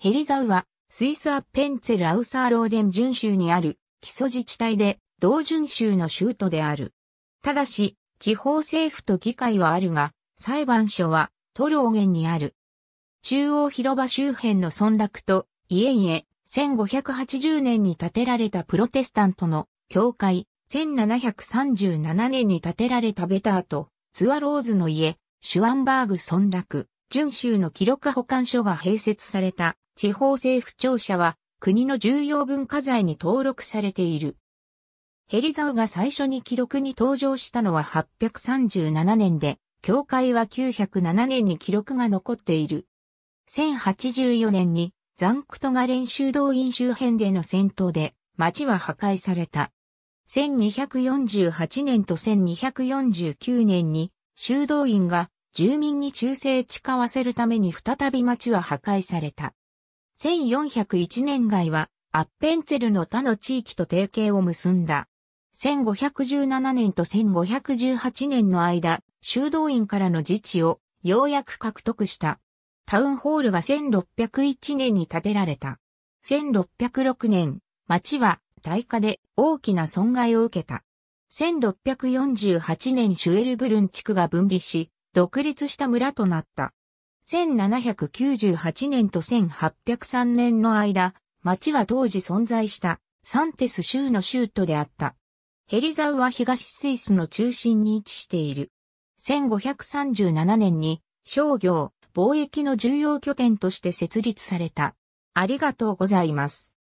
ヘリザウは、スイスアッペンツェル・アウサーローデン準州にある基礎自治体で、同準州の州都である。ただし、地方政府と議会はあるが、裁判所は、トローゲンにある。中央広場周辺の村落と、家々、1580年に建てられたプロテスタントの教会、1737年に建てられたベターと、ツアローズの家、シュワンバーグ村落、準州の記録保管所が併設された地方政府庁舎は国の重要文化財に登録されている。ヘリゾウが最初に記録に登場したのは837年で、教会は907年に記録が残っている。1084年にザンクトガ練習動員周辺での戦闘で町は破壊された。1248年と1249年に修道院が住民に忠誠誓わせるために再び町は破壊された。1401年外は、アッペンツェルの他の地域と提携を結んだ。1517年と1518年の間、修道院からの自治をようやく獲得した。タウンホールが1601年に建てられた。1606年、町は大火で大きな損害を受けた。1648年シュエルブルン地区が分離し、独立した村となった。1798年と1803年の間、町は当時存在したサンテス州の州都であった。ヘリザウは東スイスの中心に位置している。1537年に商業、貿易の重要拠点として設立された。ありがとうございます。